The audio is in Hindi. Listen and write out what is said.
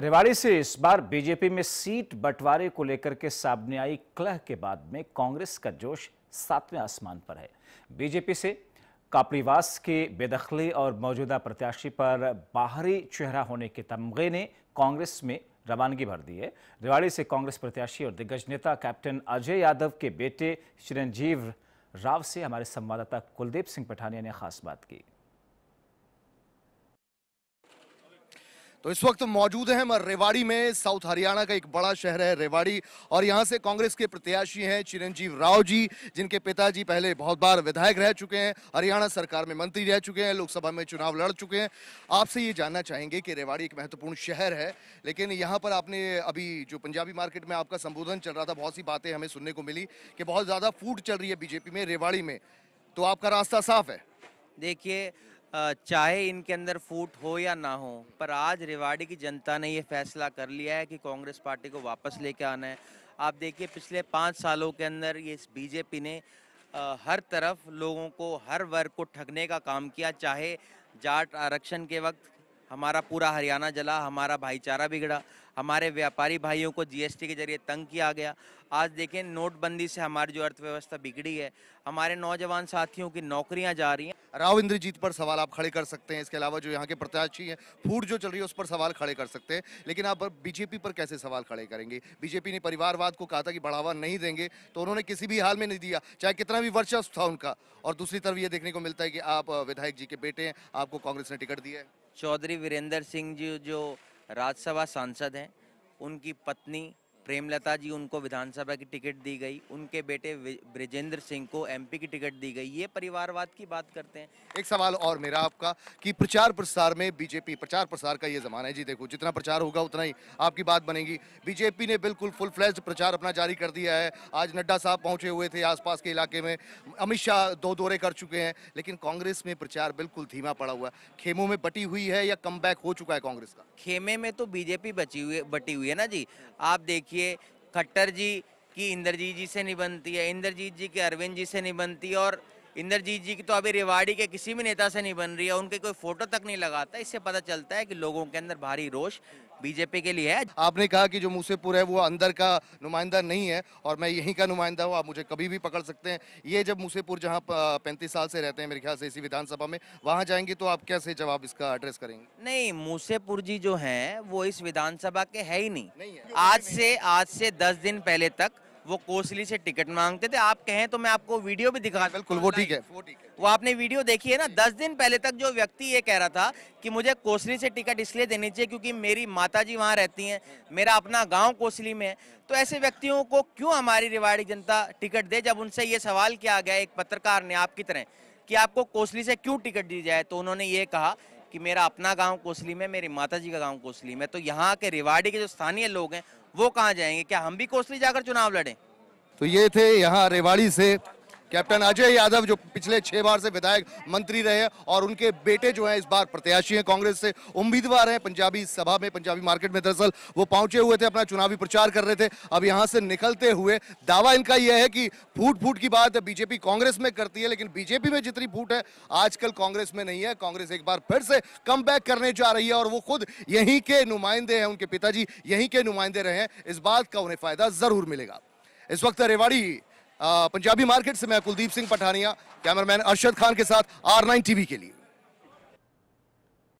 रेवाड़ी से इस बार बीजेपी में सीट बंटवारे को लेकर के सामने आई क्लह के बाद में कांग्रेस का जोश सातवें आसमान पर है बीजेपी से कापड़ीवास के बेदखली और मौजूदा प्रत्याशी पर बाहरी चेहरा होने के तमगे ने कांग्रेस में रवानगी भर दी है रेवाड़ी से कांग्रेस प्रत्याशी और दिग्गज नेता कैप्टन अजय यादव के बेटे चिरंजीव राव से हमारे संवाददाता कुलदीप सिंह पठानिया ने खास बात की तो इस वक्त मौजूद हैं हम रेवाड़ी में साउथ हरियाणा का एक बड़ा शहर है रेवाड़ी और यहाँ से कांग्रेस के प्रत्याशी हैं चिरंजीव राव जी जिनके पिताजी पहले बहुत बार विधायक रह चुके हैं हरियाणा सरकार में मंत्री रह चुके हैं लोकसभा में चुनाव लड़ चुके हैं आपसे ये जानना चाहेंगे कि रेवाड़ी एक महत्वपूर्ण शहर है लेकिन यहाँ पर आपने अभी जो पंजाबी मार्केट में आपका संबोधन चल रहा था बहुत सी बातें हमें सुनने को मिली कि बहुत ज़्यादा फूट चल रही है बीजेपी में रेवाड़ी में तो आपका रास्ता साफ है देखिए चाहे इनके अंदर फूट हो या ना हो पर आज रेवाड़ी की जनता ने ये फैसला कर लिया है कि कांग्रेस पार्टी को वापस लेके आना है आप देखिए पिछले पाँच सालों के अंदर ये बीजेपी ने हर तरफ लोगों को हर वर्ग को ठगने का काम किया चाहे जाट आरक्षण के वक्त हमारा पूरा हरियाणा जला हमारा भाईचारा बिगड़ा हमारे व्यापारी भाइयों को जीएसटी के जरिए तंग किया गया आज देखें नोटबंदी से हमारी जो अर्थव्यवस्था बिगड़ी है हमारे नौजवान साथियों की नौकरियां जा रही हैं राव इंद्रजीत पर सवाल आप खड़े कर सकते हैं इसके अलावा जो यहाँ के प्रत्याशी हैं फूड जो चल रही है उस पर सवाल खड़े कर सकते हैं लेकिन आप बीजेपी पर कैसे सवाल खड़े करेंगे बीजेपी ने परिवारवाद को कहा था कि बढ़ावा नहीं देंगे तो उन्होंने किसी भी हाल में नहीं दिया चाहे कितना भी वर्चस्व था उनका और दूसरी तरफ ये देखने को मिलता है कि आप विधायक जी के बेटे हैं आपको कांग्रेस ने टिकट दिया है चौधरी वीरेंद्र सिंह जी जो राज्यसभा सांसद हैं उनकी पत्नी प्रेमलता जी उनको विधानसभा की टिकट दी गई उनके बेटे ब्रजेंद्र सिंह को एमपी की टिकट दी गई ये परिवारवाद की बात करते हैं एक सवाल और मेरा आपका कि प्रचार प्रसार में बीजेपी प्रचार प्रसार का ये जमाना है जी देखो जितना प्रचार होगा उतना ही आपकी बात बनेगी बीजेपी ने बिल्कुल फुल फ्लैज प्रचार अपना जारी कर दिया है आज नड्डा साहब पहुंचे हुए थे आस के इलाके में अमित शाह दो दौरे कर चुके हैं लेकिन कांग्रेस में प्रचार बिल्कुल धीमा पड़ा हुआ है खेमों में बटी हुई है या कम हो चुका है कांग्रेस का खेमे में तो बीजेपी बची हुई बटी हुई है ना जी आप देखिए देखिए खट्टर जी की इंद्रजीत जी से नहीं बनती है इंद्रजीत जी की अरविंद जी से नहीं बनती और इंद्रजीत जी की तो अभी रेवाड़ी के किसी भी नेता से नहीं बन रही है उनके कोई फोटो तक नहीं लगाता इससे पता चलता है कि लोगों के अंदर भारी रोष बीजेपी के लिए है आपने कहा कि जो मुसेपुर है वो अंदर का नुमाइंदा नहीं है और मैं यहीं का नुमाइंदा हूँ आप मुझे कभी भी पकड़ सकते हैं ये जब मुसेपुर जहाँ पैंतीस साल से रहते हैं मेरे ख्याल से इसी विधानसभा में वहाँ जाएंगे तो आप कैसे जवाब इसका एड्रेस करेंगे नहीं मुसेपुर जी जो है वो इस विधानसभा के है ही नहीं, आज से आज से दस दिन पहले तक वो कोसली से टिकट मांगते थे आप कहें तो मैं आपको वीडियो भी दिखा बिल्कुल वो ठीक है वो ठीक है वो आपने वीडियो देखी है ना दस दिन पहले तक जो व्यक्ति ये कह रहा था कि मुझे कोसली से टिकट इसलिए देनी चाहिए क्योंकि मेरी माता जी वहाँ रहती हैं मेरा अपना गाँव कोसली में है तो ऐसे व्यक्तियों को क्यों हमारी रिवाड़ी जनता टिकट दे जब उनसे ये सवाल किया गया एक पत्रकार ने आपकी तरह कि आपको कोसली से क्यों टिकट दी जाए तो उन्होंने ये कहा कि मेरा अपना गांव कोसली में मेरी माता जी का गांव कोसली में तो यहाँ के रेवाड़ी के जो स्थानीय लोग हैं वो कहां जाएंगे क्या हम भी कोसली जाकर चुनाव लड़ें तो ये थे यहाँ रेवाड़ी से कैप्टन अजय यादव जो पिछले छह बार से विधायक मंत्री रहे और उनके बेटे जो हैं इस बार प्रत्याशी हैं कांग्रेस से उम्मीदवार हैं पंजाबी सभा में पंजाबी मार्केट में दरअसल वो पहुंचे हुए थे अपना चुनावी प्रचार कर रहे थे अब यहां से निकलते हुए दावा इनका यह है कि फूट फूट की बात बीजेपी कांग्रेस में करती है लेकिन बीजेपी में जितनी फूट है आजकल कांग्रेस में नहीं है कांग्रेस एक बार फिर से कम करने जा रही है और वो खुद यहीं के नुमाइंदे हैं उनके पिताजी यहीं के नुमाइंदे रहे हैं इस बात का उन्हें फायदा जरूर मिलेगा इस वक्त रेवाड़ी पंजाबी मार्केट से मैं कुलदीप सिंह पठानिया कैमरामैन अरशद खान के साथ आर नाइन टीवी के लिए